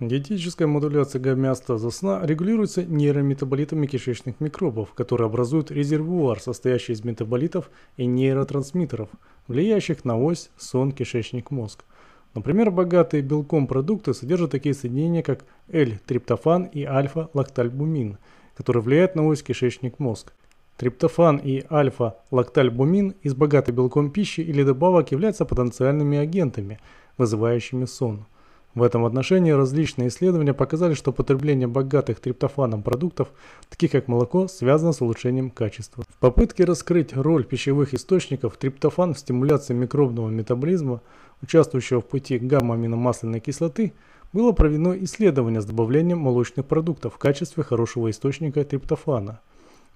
Диетическая модуляция гомеостаза сна регулируется нейрометаболитами кишечных микробов, которые образуют резервуар, состоящий из метаболитов и нейротрансмиттеров, влияющих на ось сон-кишечник-мозг. Например, богатые белком продукты содержат такие соединения, как L-триптофан и альфа-лактальбумин, которые влияют на ось кишечник-мозг. Триптофан и альфа-лактальбумин из богатой белком пищи или добавок являются потенциальными агентами, вызывающими сон – в этом отношении различные исследования показали, что потребление богатых триптофаном продуктов, таких как молоко, связано с улучшением качества. В попытке раскрыть роль пищевых источников триптофан в стимуляции микробного метаболизма, участвующего в пути гамма-аминомасляной кислоты, было проведено исследование с добавлением молочных продуктов в качестве хорошего источника триптофана.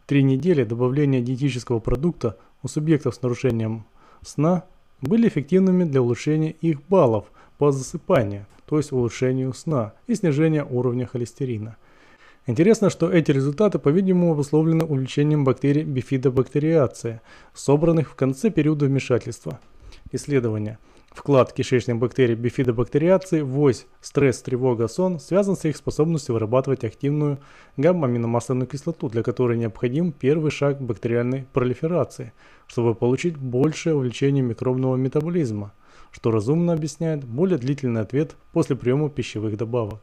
Три недели добавления диетического продукта у субъектов с нарушением сна были эффективными для улучшения их баллов по засыпанию – то есть улучшению сна и снижению уровня холестерина. Интересно, что эти результаты, по-видимому, обусловлены увеличением бактерий бифидобактериации, собранных в конце периода вмешательства. Исследование. Вклад кишечных бактерий бифидобактериации в ось стресс, тревога, сон связан с их способностью вырабатывать активную гамма-аминомасляную кислоту, для которой необходим первый шаг бактериальной пролиферации, чтобы получить большее увеличение микробного метаболизма – что разумно объясняет более длительный ответ после приема пищевых добавок.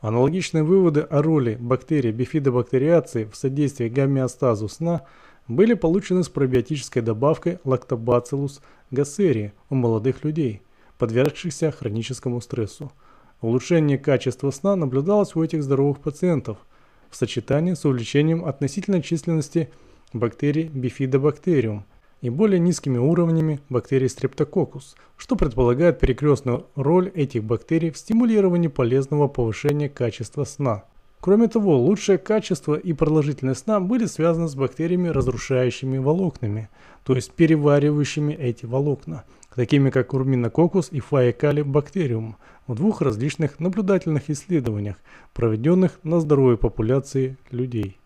Аналогичные выводы о роли бактерий бифидобактериации в содействии гомеостазу сна были получены с пробиотической добавкой Lactobacillus gasseri у молодых людей, подвергшихся хроническому стрессу. Улучшение качества сна наблюдалось у этих здоровых пациентов в сочетании с увеличением относительной численности бактерий бифидобактериум и более низкими уровнями бактерий стрептококус, что предполагает перекрестную роль этих бактерий в стимулировании полезного повышения качества сна. Кроме того, лучшее качество и продолжительность сна были связаны с бактериями, разрушающими волокнами, то есть переваривающими эти волокна, такими как урминококус и фаекали бактериум в двух различных наблюдательных исследованиях, проведенных на здоровой популяции людей.